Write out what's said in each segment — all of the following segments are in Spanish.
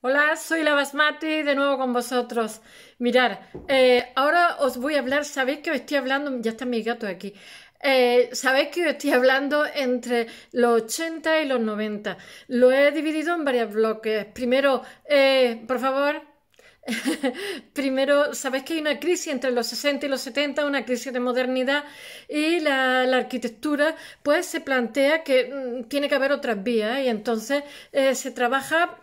Hola, soy la Basmati de nuevo con vosotros. Mirad, eh, ahora os voy a hablar, sabéis que os estoy hablando, ya está mi gato aquí, eh, sabéis que os estoy hablando entre los 80 y los 90. Lo he dividido en varios bloques. Primero, eh, por favor, Primero, sabéis que hay una crisis entre los 60 y los 70, una crisis de modernidad y la, arquitectura, pues se plantea que mm, tiene que haber otras vías y entonces se trabaja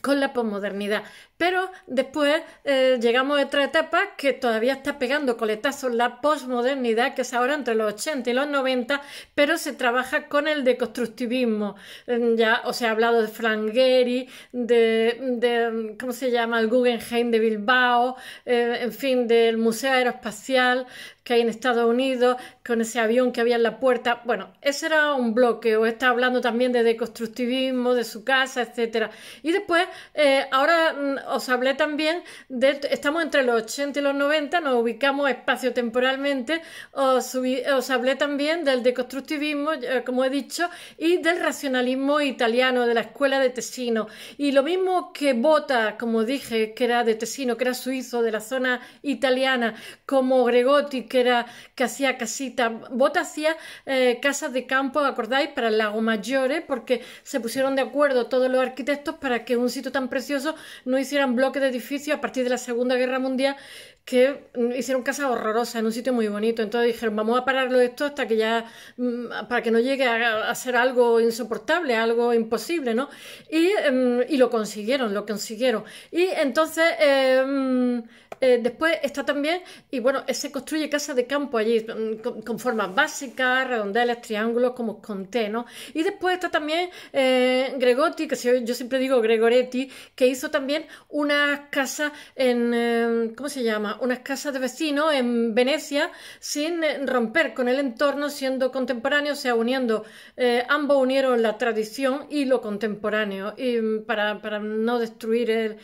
con la posmodernidad. Pero después eh, llegamos a otra etapa que todavía está pegando coletazos, la posmodernidad, que es ahora entre los 80 y los 90, pero se trabaja con el deconstructivismo. Mm, ya os he hablado de Frank Gehry, de, ¿cómo se llama? El Guggenheim de Bilbao, eh, en fin, del Museo Aeroespacial que hay en Estados Unidos, con ese avión que había en la puerta. Bueno, ese era un bloque, o está hablando también de deconstructivismo, de su casa, etc. Y después, eh, ahora mm, os hablé también de, estamos entre los 80 y los 90, nos ubicamos espacio-temporalmente, os, hablé también del deconstructivismo, eh, como he dicho, y del racionalismo italiano, de la escuela de Tesino. Y lo mismo que Bota, como dije, que era de Tesino, que era suizo, de la zona italiana, como Gregotti, que era que hacía casitas, Bota hacía eh, casas de campo, ¿acordáis? Para el lago Maggiore, porque se pusieron de acuerdo todos los arquitectos para que un sitio tan precioso no hiciera bloque de edificios a partir de la Segunda Guerra Mundial que hicieron casa horrorosa en un sitio muy bonito. Entonces dijeron, vamos a pararlo esto hasta que ya, mm, para que no llegue a, ser algo insoportable, algo imposible, ¿no? Em, y, lo consiguieron, lo consiguieron. Y entonces, em, eh, después está también, y bueno, eh, se construye casa de campo allí, mm, con, formas básicas, redondeles, triángulos, como os conté, ¿no? Y después está también eh, Gregotti, que yo, yo siempre digo Gregoretti, que hizo también una casa en, em, ¿cómo se llama? una, unas de vecinos en Venecia sin eh, romper con el entorno, siendo contemporáneo, o sea, uniendo, eh, ambos unieron la tradición y lo contemporáneo y mm, para, no destruir el,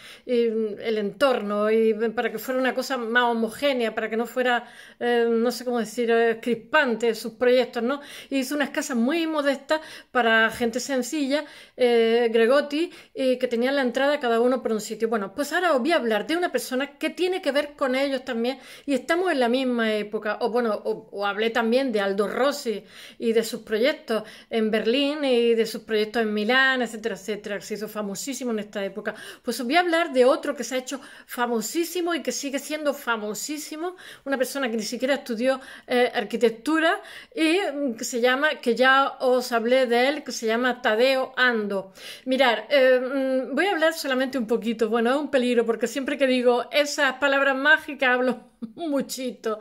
mm, entorno y mm, para que fuera una cosa más homogénea, para que no fuera, eh, no sé cómo decir, crispante sus proyectos, ¿no? hizo una casas muy modesta para gente sencilla, Gregotti, que tenían la entrada cada uno por un sitio. Bueno, pues ahora os voy a hablar de una persona que tiene que ver con ellos también, y estamos en la misma época. O bueno, o, hablé también de Aldo Rossi y de sus proyectos en Berlín y de sus proyectos en Milán, etcétera, etcétera, que se hizo famosísimo en esta época. Pues os voy a hablar de otro que se ha hecho famosísimo y que sigue siendo famosísimo, una persona que ni siquiera estudió eh, arquitectura y mm, que se llama, que ya os hablé de él, que se llama Tadeo Ando. Mirar, eh, mm, voy a hablar solamente un poquito, bueno, es un peligro porque siempre que digo esas palabras mágicas, que hablo muchito.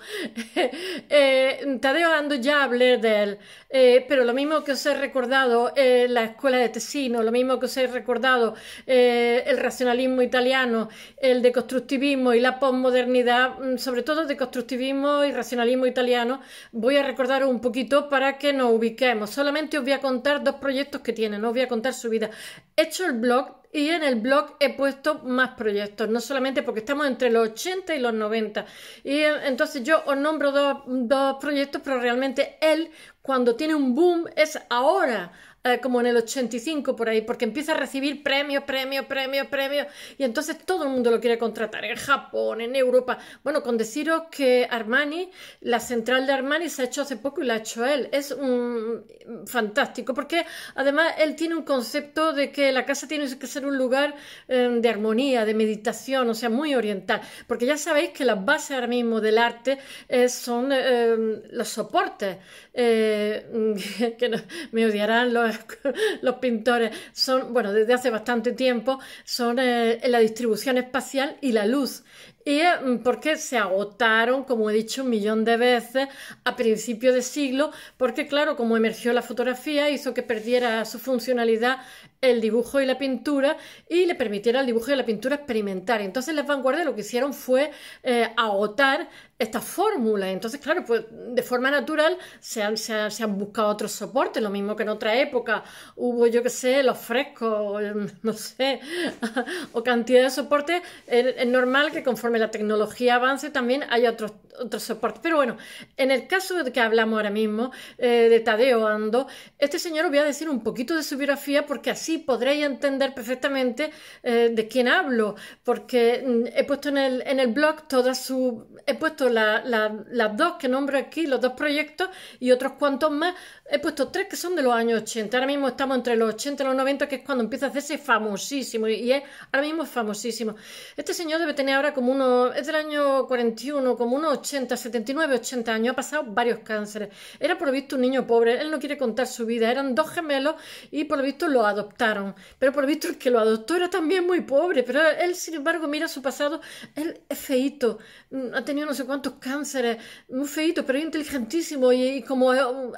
Eh, Tadeo Ando ya hablé de él, eh, pero lo mismo que os he recordado eh, la escuela de Tesino, lo mismo que os he recordado eh, el racionalismo italiano, el deconstructivismo y la posmodernidad, mm, sobre todo deconstructivismo y racionalismo italiano, voy a recordar un poquito para que nos ubiquemos. Solamente os voy a contar dos proyectos que tiene, no os voy a contar su vida. He hecho el blog y en el blog he puesto más proyectos, no solamente porque estamos entre los 80 y los 90. Y entonces yo os nombro dos, dos proyectos, pero realmente él, cuando tiene un boom, es ahora. Eh, como en el 85 por ahí, porque empieza a recibir premio premio premio premio y entonces todo el mundo lo quiere contratar, en Japón, en Europa. Bueno, con deciros que Armani, la central de Armani se ha hecho hace poco y la ha hecho él. Es un, fantástico, porque además él tiene un concepto de que la casa tiene que ser un lugar em, de armonía, de meditación, o sea, muy oriental, porque ya sabéis que las bases ahora mismo del arte eh, son em, los soportes, eh, que me odiarán los los pintores son, bueno, desde hace bastante tiempo, son eh, la distribución espacial y la luz. Y mm, porque se agotaron, como he dicho un millón de veces, a principios de siglo, porque claro, como emergió la fotografía, hizo que perdiera su funcionalidad el dibujo y la pintura y le permitiera al dibujo y la pintura experimentar. Entonces las vanguardias lo que hicieron fue eh, agotar esta fórmula. Entonces, claro, pues de forma natural se han, se, han, buscado otros soportes, lo mismo que en otra época hubo, yo qué sé, los frescos, em, no sé, o cantidad de soportes. Es, normal que conforme la tecnología avance también haya otros, otros soportes. Pero bueno, en el caso de que hablamos ahora mismo, eh, de Tadeo Ando, este señor os voy a decir un poquito de su biografía porque así podréis entender perfectamente eh, de quién hablo, porque mm, he puesto en el, en el blog toda su... He puesto las dos que nombro aquí, los dos proyectos y otros cuantos más. He puesto tres que son de los años 80. Ahora mismo estamos entre los 80 y los 90, que es cuando empieza a hacerse famosísimo. Y es, ahora mismo es famosísimo. Este señor debe tener ahora como uno es del año 41, como unos 80, 79, 80 años. Ha pasado varios cánceres. Era por lo visto un niño pobre. Él no quiere contar su vida. Eran dos gemelos y por lo visto lo adoptaron. Pero por lo visto el que lo adoptó era también muy pobre. Pero él, sin embargo, mira su pasado. Él es feíto. Mm, ha tenido no sé cuánto cuántos cánceres, muy feito, pero inteligentísimo y, como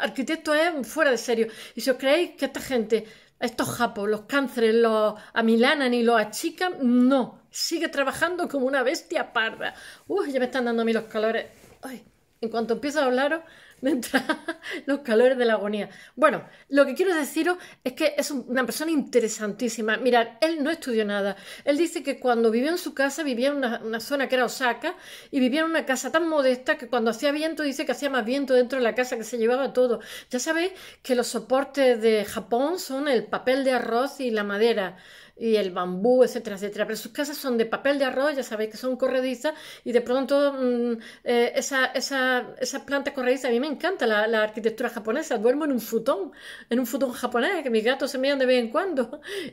arquitecto es fuera de serio. Y si os creéis que esta gente, estos japos, los cánceres, los amilanan y los achican, no, sigue trabajando como una bestia parda. Uy, ya me están dando a mí los calores. Ay, en cuanto empiezo a hablaros... los calores de la agonía. Bueno, lo que quiero deciros es que es una persona interesantísima. Mirad, él no estudió nada. Él dice que cuando vivió en su casa, vivía en una, una zona que era Osaka, y vivía en una casa tan modesta que cuando hacía viento, dice que hacía más viento dentro de la casa, que se llevaba todo. Ya sabéis que los soportes de Japón son el papel de arroz y la madera y el bambú, etcétera, etcétera. Pero sus casas son de papel de arroz, ya sabéis que son corredizas, y de pronto mm, esas eh, plantas esa, esa, esa, planta corrediza, a mí me encanta la, arquitectura japonesa, duermo en un futón, en un futón japonés, que mis gatos se miran de vez en cuando, ah,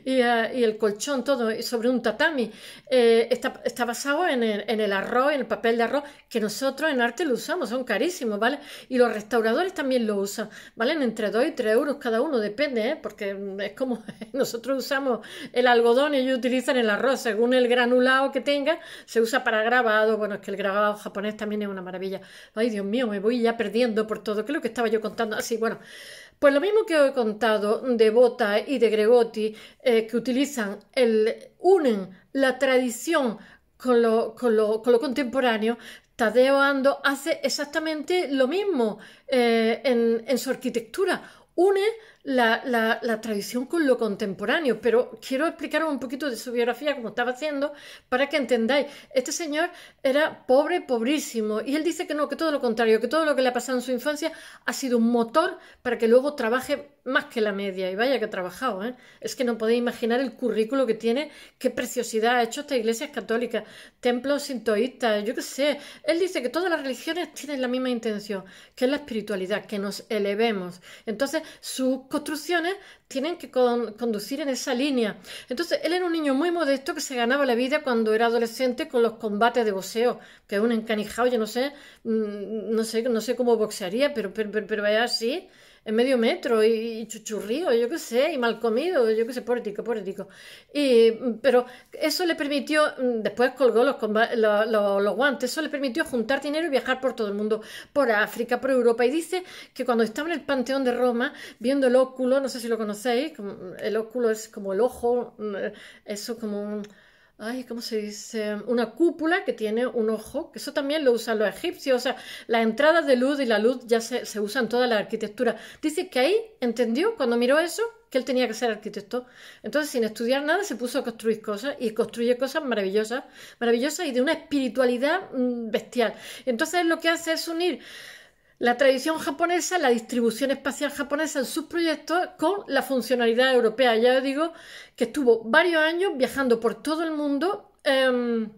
y, el colchón todo sobre un tatami. Eh, está, está, basado en el, en el, arroz, en el papel de arroz, que nosotros en arte lo usamos, son carísimos, ¿vale? Y los restauradores también lo usan, vale Entre 2 y 3 euros cada uno, depende, ¿eh? Porque mm, es como nosotros usamos el algodón ellos utilizan el arroz, según el granulado que tenga, se usa para grabado, bueno, es que el grabado japonés también es una maravilla. Ay, Dios mío, me voy ya perdiendo por todo, ¿qué es lo que estaba yo contando? Así, ah, bueno, pues lo mismo que he contado de Bota y de Gregotti, eh, que utilizan, el, unen la tradición con lo, con lo, contemporáneo, Tadeo Ando hace exactamente lo mismo eh, en, en su arquitectura. Une la, tradición con lo contemporáneo, pero quiero explicaros un poquito de su biografía, como estaba haciendo, para que entendáis. Este señor era pobre, pobrísimo, y él dice que no, que todo lo contrario, que todo lo que le ha pasado en su infancia ha sido un motor para que luego trabaje más que la media. Y vaya que ha trabajado, ¿eh? Es que no podéis imaginar el currículo que tiene, qué preciosidad ha hecho esta iglesia católica templos sintoístas, yo qué sé. Él dice que todas las religiones tienen la misma intención, que es la espiritualidad, que nos elevemos. Entonces, su construcciones tienen que conducir en esa línea. Entonces, él era un niño muy modesto que se ganaba la vida cuando era adolescente con los combates de boxeo, que es un encanijado, yo no sé, mm, no sé, no sé cómo boxearía, pero, pero, pero, así en medio metro y, chuchurrido, yo qué sé, y mal comido, yo qué sé, político político Y, pero eso le permitió, mm, después colgó los, los, los, guantes, eso le permitió juntar dinero y viajar por todo el mundo, por África, por Europa. Y dice que cuando estaba en el Panteón de Roma, viendo el óculo, no sé si lo conocéis, el óculo es como el ojo, mm, eso como un ay, ¿cómo se dice? Una cúpula que tiene un ojo, que eso también lo usan los egipcios, o sea, las entradas de luz y la luz ya se, usan usa en toda la arquitectura. Dice que ahí entendió, cuando miró eso, que él tenía que ser arquitecto. Entonces, sin estudiar nada, se puso a construir cosas y construye cosas maravillosas, maravillosas y de una espiritualidad mm, bestial. Entonces, lo que hace es unir la tradición japonesa, la distribución espacial japonesa en sus proyectos con la funcionalidad europea. Ya os digo que estuvo varios años viajando por todo el mundo. Em,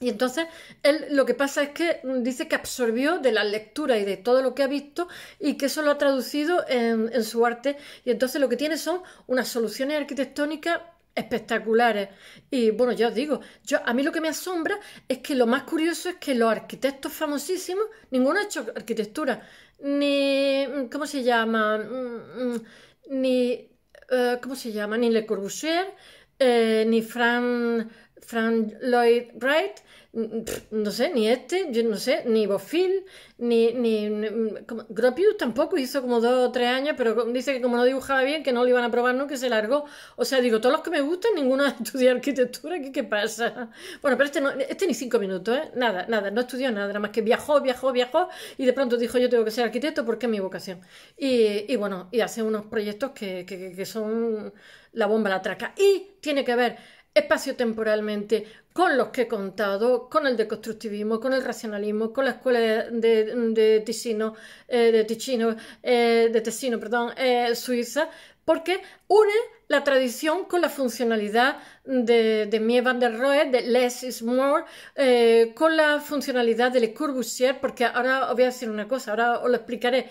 y entonces él lo que pasa es que dice que absorbió de las lecturas y de todo lo que ha visto y que eso lo ha traducido en, en su arte. Y entonces lo que tiene son unas soluciones arquitectónicas espectaculares. Y bueno, ya os digo, yo, a mí lo que me asombra es que lo más curioso es que los arquitectos famosísimos, ninguno ha hecho arquitectura, ni, ¿cómo se llama? Mm, mm, ni, eh, ¿cómo se llama? Ni Le Corbusier, eh, ni Fran, Fran Lloyd Wright, Mm, no sé, ni este, yo no sé, ni Bofil, ni, ni, Gropius tampoco hizo como dos o tres años, pero dice que como no dibujaba bien, que no lo iban a probar que se largó. O sea, digo, todos los que me gustan, ninguno ha estudiado arquitectura, ¿qué, qué pasa? Bueno, pero este, este ni cinco minutos, ¿eh? Nada, nada, no estudió nada, nada más que viajó, viajó, viajó, y de pronto dijo, yo tengo que ser arquitecto porque es mi vocación. Y, bueno, y hace unos proyectos que, que, que son la bomba, la traca. Y tiene que ver espacio temporalmente con los que he contado, con el deconstructivismo, con el racionalismo, con la escuela de, Ticino, de Ticino, eh, de eh, perdón, eh, Suiza, porque une la tradición con la funcionalidad de, de Mie van der Rohe, de Less is More, con la funcionalidad de Le Corbusier, porque ahora os voy a decir una cosa, ahora os lo explicaré.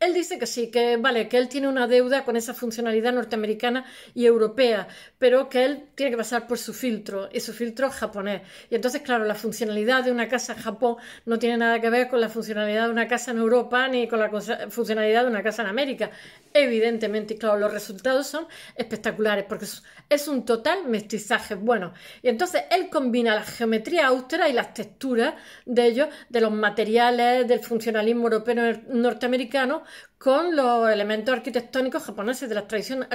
Él dice que sí, que vale, que él tiene una deuda con esa funcionalidad norteamericana y europea, pero que él tiene que pasar por su filtro, y su filtro japonés. Y entonces, claro, la funcionalidad de una casa en Japón no tiene nada que ver con la funcionalidad de una casa en Europa ni con la funcionalidad de una casa en América. Evidentemente, y claro, los resultados son espectaculares porque es un total mestizaje. Bueno, y entonces él combina la geometría austera y las texturas de ellos, de los materiales, del funcionalismo europeo norteamericano, con los elementos arquitectónicos japoneses de las tradiciones.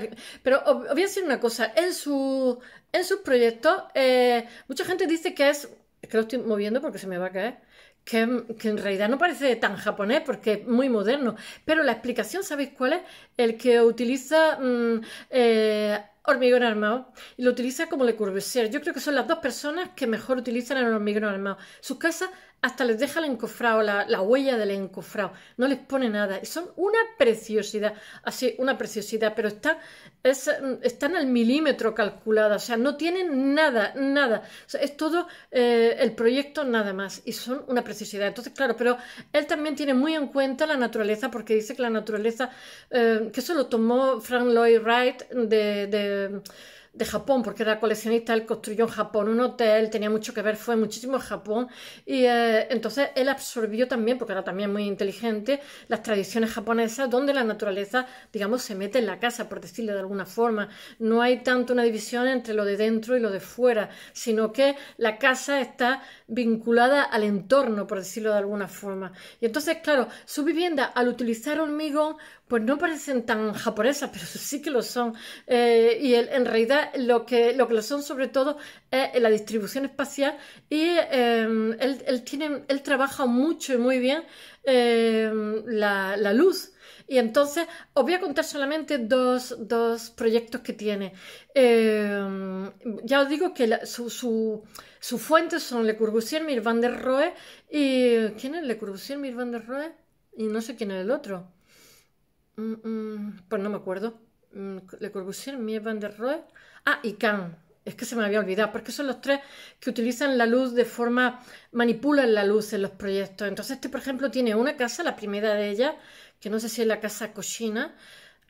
Pero os voy a decir una cosa, en, su, en sus proyectos eh, mucha gente dice que es, que lo estoy moviendo porque se me va a caer, que, en realidad no parece tan japonés porque es muy moderno, pero la explicación, ¿sabéis cuál es? El que utiliza... Mm, eh, hormigón armado y lo utiliza como Le Corbusier. Yo creo que son las dos personas que mejor utilizan el hormigón armado. Sus casas hasta les deja el encofrado, la, la, huella del encofrado, no les pone nada. Son una preciosidad, así, una preciosidad, pero está, es, están al milímetro calculada, o sea, no tienen nada, nada. es todo eh, el proyecto nada más y son una preciosidad. Entonces, claro, pero él también tiene muy en cuenta la naturaleza porque dice que la naturaleza, eh, que eso lo tomó Frank Lloyd Wright de de Japón, porque era coleccionista, él construyó en Japón un hotel, tenía mucho que ver, fue muchísimo en Japón, y eh, entonces él absorbió también, porque era también muy inteligente, las tradiciones japonesas, donde la naturaleza, digamos, se mete en la casa, por decirlo de alguna forma. No hay tanto una división entre lo de dentro y lo de fuera, sino que la casa está vinculada al entorno, por decirlo de alguna forma. Y entonces, claro, su vivienda, al utilizar hormigón, pues no parecen tan japonesas, pero sí que lo son. Eh, y en realidad lo que, lo que lo son sobre todo es la distribución espacial y em, él, tiene, él trabaja mucho y muy bien em, la, luz. Y entonces os voy a contar solamente dos, proyectos que tiene. Em, ya os digo que sus fuentes son Le Corbusier, Mir van der y... ¿Quién es Le Corbusier, Mir van der Rohe? Y no sé quién es el otro. Mm, mm, pues no me acuerdo. Mm, Le Corbusier, Mies van der Rohe. Ah, y Kahn. Es que se me había olvidado, porque son los tres que utilizan la luz de forma, manipulan la luz en los proyectos. Entonces, este, por ejemplo, tiene una casa, la primera de ellas, que no sé si es la casa cochina,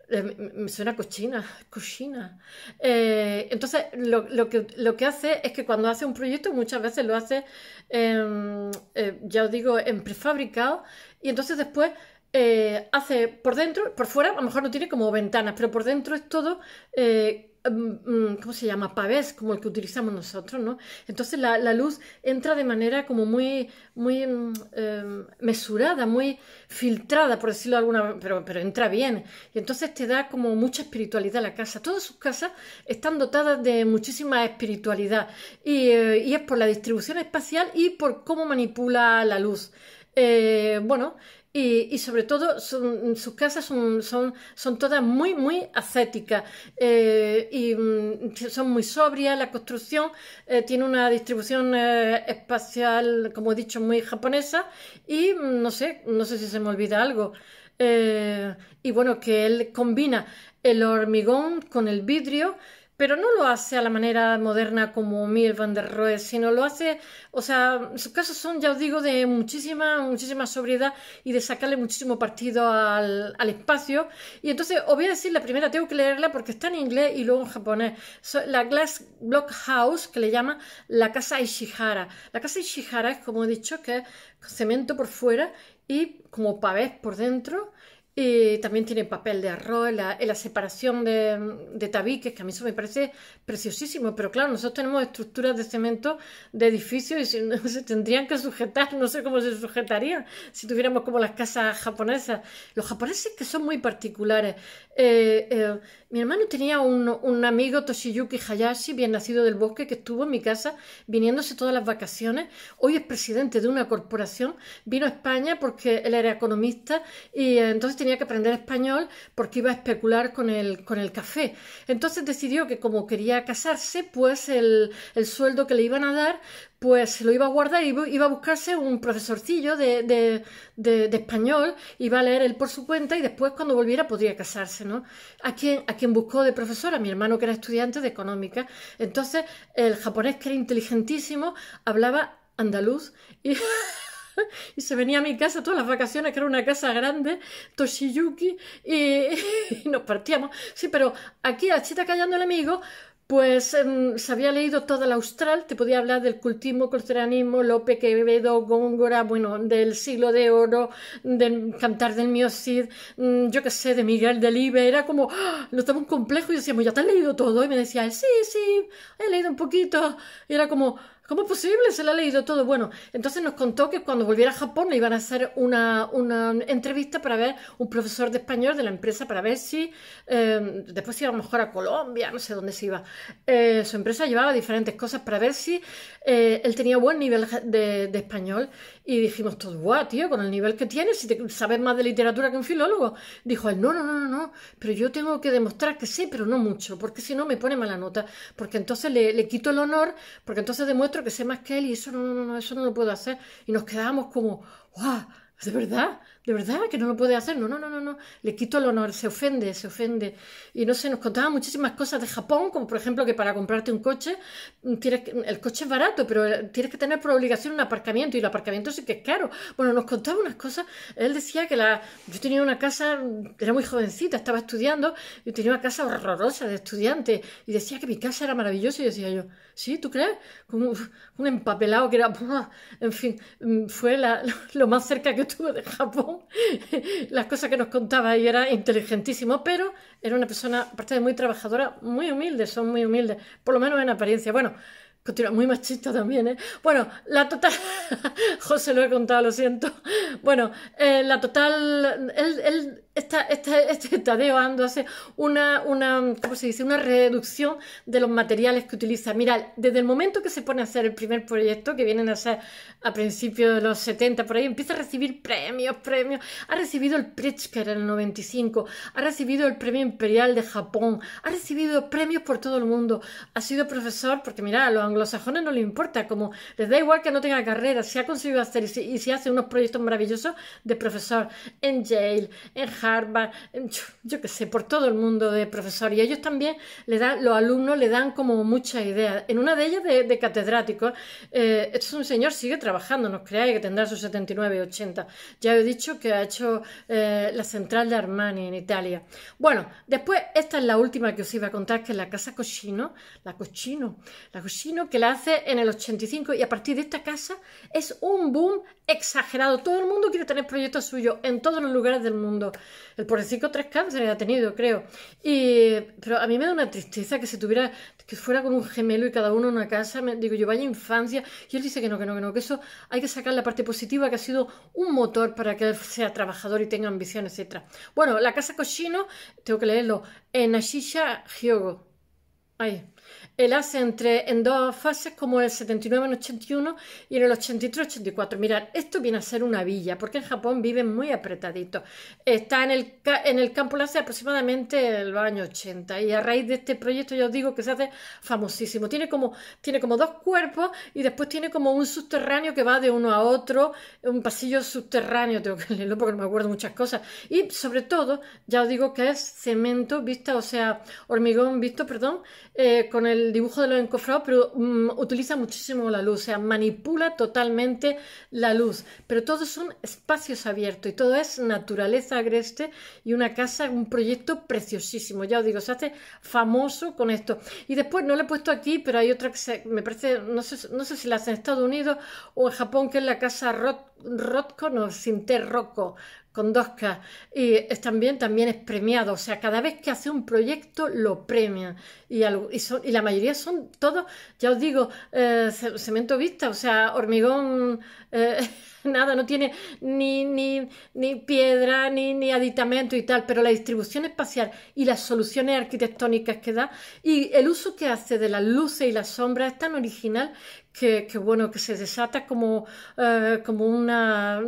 eh, me suena cochina, cochina. Eh, entonces, lo, que, lo que hace es que cuando hace un proyecto, muchas veces lo hace, em, eh, ya os digo, en prefabricado, y entonces después eh, hace por dentro, por fuera, a lo mejor no tiene como ventanas, pero por dentro es todo, eh, mm, mm, ¿cómo se llama? Pavés, como el que utilizamos nosotros, ¿no? Entonces la, luz entra de manera como muy, muy mm, em, mesurada, muy filtrada, por decirlo alguna manera, pero, entra bien. Y entonces te da como mucha espiritualidad la casa. Todas sus casas están dotadas de muchísima espiritualidad y, eh, es por la distribución espacial y por cómo manipula la luz. bueno, y, sobre todo sus casas son, son, todas muy, muy ascéticas eh, y mm, son muy sobrias. La construcción eh, tiene una distribución eh, espacial, como he dicho, muy japonesa y mm, no sé, no sé si se me olvida algo. y bueno, que él combina el hormigón con el vidrio pero no lo hace a la manera moderna como Mir van der Rohe, sino lo hace, o sea, sus casos son, ya os digo, de muchísima, muchísima sobriedad y de sacarle muchísimo partido al, espacio. Y entonces os voy a decir la primera, tengo que leerla porque está en inglés y luego en japonés. la Glass Block House, que le llama la Casa Ishihara. La Casa Ishihara es, como he dicho, que es cemento por fuera y como pavés por dentro y también tiene papel de arroz, la, la separación de, de, tabiques, que a mí eso me parece preciosísimo, pero claro, nosotros tenemos estructuras de cemento de edificios y se, tendrían que sujetar, no sé cómo se sujetaría si tuviéramos como las casas japonesas. Los japoneses que son muy particulares. Eh, eh, mi hermano tenía un, amigo, Toshiyuki Hayashi, bien nacido del bosque, que estuvo en mi casa viniéndose todas las vacaciones. Hoy es presidente de una corporación, vino a España porque él era economista y eh, entonces tenía que aprender español porque iba a especular con el, con el café. Entonces decidió que como quería casarse, pues el, el sueldo que le iban a dar, pues lo iba a guardar y iba a buscarse un profesorcillo de, de, de, español, iba a leer él por su cuenta y después cuando volviera podría casarse, ¿no? A quien, a quien buscó de profesor? A mi hermano que era estudiante de económica. Entonces el japonés que era inteligentísimo hablaba andaluz y... y se venía a mi casa todas las vacaciones, que era una casa grande, Toshiyuki, y, nos partíamos. Sí, pero aquí a Chita Callando el Amigo, pues em, se había leído toda la austral, te podía hablar del cultismo, colteranismo, Lope, Quevedo, Góngora, bueno, del siglo de oro, del cantar del miocid, Cid, mm, yo qué sé, de Miguel libre era como, ¡ah! lo estaba un complejo y decíamos, pues ya te has leído todo, y me decía, sí, sí, he leído un poquito, y era como, ¿Cómo es posible? Se le ha leído todo. Bueno, entonces nos contó que cuando volviera a Japón le iban a hacer una, una entrevista para ver un profesor de español de la empresa para ver si em, después iba a mejor a Colombia, no sé dónde se iba. Eh, su empresa llevaba diferentes cosas para ver si eh, él tenía buen nivel de, español. Y dijimos todos, guau, tío, con el nivel que tienes, si sabes más de literatura que un filólogo. Dijo él, no, no, no, no, no, pero yo tengo que demostrar que sé, pero no mucho, porque si no me pone mala nota, porque entonces le, le quito el honor, porque entonces demuestro que sé más que él y eso no, no, lo puedo hacer. Y nos quedamos como, ¡guau! ¿De verdad? de verdad que no lo puede hacer, no, no, no, no, no, le quito el honor, se ofende, se ofende. Y no sé, nos contaba muchísimas cosas de Japón, como por ejemplo que para comprarte un coche, mm, tienes el coche es barato, pero eh, tienes que tener por obligación un aparcamiento, y el aparcamiento sí que es caro. Bueno, nos contaba unas cosas, él decía que la, yo tenía una casa, mm, era muy jovencita, estaba estudiando, y tenía una casa horrorosa de estudiante, y decía que mi casa era maravillosa, y decía yo, ¿sí? ¿Tú crees? Como un empapelado que era, en fin, mm, fue lo más cerca que estuve de Japón las cosas que nos contaba y era inteligentísimo, pero era una persona, aparte de muy trabajadora, muy humilde, son muy humildes, por lo menos en apariencia. Bueno, continua muy machista también, ¿eh? Bueno, la total. José lo he contado, lo siento. Bueno, eh, la total. Él, él está, está, está hace una, una, dice? una reducción de los materiales que utiliza. Mira, desde el momento que se pone a hacer el primer proyecto, que vienen a ser a principios de los 70, por ahí, empieza a recibir premios, premios. Ha recibido el Pritzker en el 95, ha recibido el Premio Imperial de Japón, ha recibido premios por todo el mundo. Ha sido profesor, porque mira, a los anglosajones no les importa, como les da igual que no tenga carrera, si ha conseguido hacer y si, hace unos proyectos maravillosos de profesor en Yale, en Japón Em, yo, qué sé, por todo el mundo de profesores. Y ellos también le dan, los alumnos le dan como muchas ideas. En una de ellas de, catedrático catedráticos, eh, es un señor sigue trabajando, nos creáis que tendrá sus 79, 80. Ya he dicho que ha hecho eh, la central de Armani en Italia. Bueno, después esta es la última que os iba a contar, que es la casa Cochino, la Cochino, la Cochino que la hace en el 85 y a partir de esta casa es un boom exagerado. Todo el mundo quiere tener proyectos suyos en todos los lugares del mundo. El pobrecito tres cánceres ha tenido, creo. Y, pero a mí me da una tristeza que se tuviera, que fuera como un gemelo y cada uno en una casa. digo yo, vaya infancia. Y él dice que no, que no, que no, que eso hay que sacar la parte positiva, que ha sido un motor para que él sea trabajador y tenga ambición, etc. Bueno, la casa Cochino, tengo que leerlo, en Ashisha Hyogo. Ahí hace entre, en dos fases como el 79 81 y en el 83-84. Mirad, esto viene a ser una villa, porque en Japón viven muy apretaditos. Está en el, en el campo láser aproximadamente el los años 80 y a raíz de este proyecto ya os digo que se hace famosísimo. Tiene como, tiene como dos cuerpos y después tiene como un subterráneo que va de uno a otro, un pasillo subterráneo, tengo que leerlo porque no me acuerdo muchas cosas. Y sobre todo, ya os digo que es cemento vista, o sea, hormigón visto, perdón, eh, con el dibujo de los encofrados, pero mm, utiliza muchísimo la luz, o sea, manipula totalmente la luz. Pero todos son espacios abiertos y todo es naturaleza agreste y una casa, un proyecto preciosísimo. Ya os digo, se hace famoso con esto. Y después, no lo he puesto aquí, pero hay otra que se, me parece, no sé, no sé si la hacen en Estados Unidos o en Japón, que es la casa Roth Rotko, no, Sinter roco, con dos K, y es también, también es premiado. O sea, cada vez que hace un proyecto lo premia, Y, la mayoría son todos, ya os digo, eh, cemento vista, o sea, hormigón. Eh, nada, no tiene ni, ni, piedra, ni, ni, aditamento y tal, pero la distribución espacial y las soluciones arquitectónicas que da y el uso que hace de las luces y las sombras es tan original que, bueno, que se desata como, eh, como una,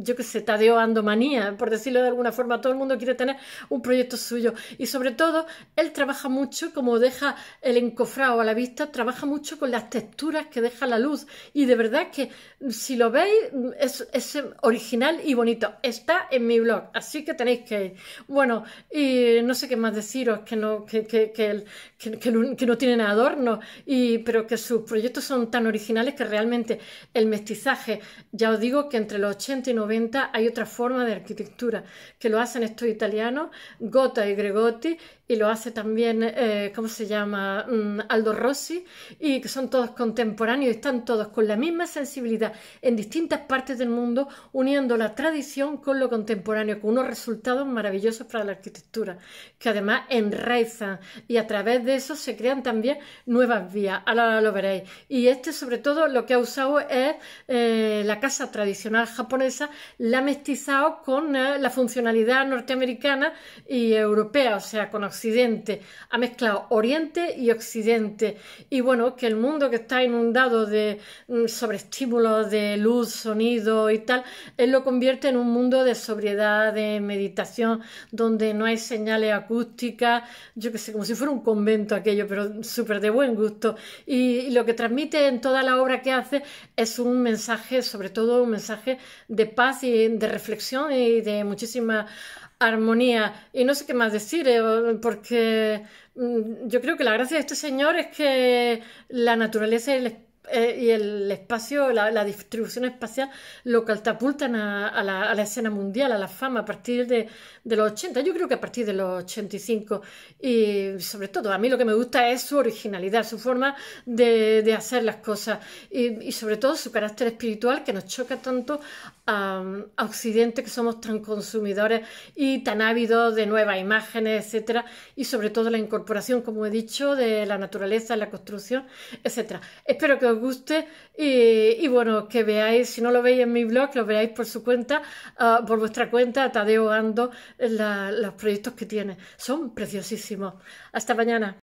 yo que sé, Tadeo Andomanía, por decirlo de alguna forma, todo el mundo quiere tener un proyecto suyo y sobre todo él trabaja mucho, como deja el encofrado a la vista, trabaja mucho con las texturas que deja la luz y de verdad que si lo veis es, original y bonito. Está en mi blog, así que tenéis que ir. Bueno, y no sé qué más deciros, que no, que, que, que, no tienen adorno, y, pero que sus proyectos son tan originales que realmente el mestizaje, ya os digo que entre los 80 y 90 hay otra forma de arquitectura que lo hacen estos italianos, Gota y Gregotti, y lo hace también, eh, ¿cómo se llama? Mm, Aldo Rossi, y que son todos contemporáneos, y están todos con la misma sensibilidad en distintas partes del mundo, uniendo la tradición con lo contemporáneo, con unos resultados maravillosos para la arquitectura, que además enraizan y a través de eso se crean también nuevas vías. Ahora lo veréis. Y este, sobre todo, lo que ha usado es eh, la casa tradicional japonesa, la ha mestizado con eh, la funcionalidad norteamericana y europea, o sea, con ha mezclado Oriente y Occidente. Y bueno, que el mundo que está inundado de mm, sobreestímulos de luz, sonido y tal, él lo convierte en un mundo de sobriedad, de meditación, donde no hay señales acústicas, yo que sé, como si fuera un convento aquello, pero súper de buen gusto. Y, lo que transmite en toda la obra que hace es un mensaje, sobre todo un mensaje de paz y de reflexión y de muchísima armonía y no sé qué más decir, eh, porque mm, yo creo que la gracia de este señor es que la naturaleza y el espíritu eh, y el espacio, la, distribución espacial lo catapultan a, a, la, escena mundial, a la fama a partir de, los 80, yo creo que a partir de los 85 y sobre todo a mí lo que me gusta es su originalidad, su forma de, hacer las cosas y, sobre todo su carácter espiritual que nos choca tanto a, Occidente que somos tan consumidores y tan ávidos de nuevas imágenes, etcétera, y sobre todo la incorporación, como he dicho, de la naturaleza la construcción, etcétera. Espero que guste y, bueno, que veáis, si no lo veis en mi blog, lo veáis por su cuenta, ah, por vuestra cuenta, Tadeo Ando, los proyectos que tiene. Son preciosísimos. Hasta mañana.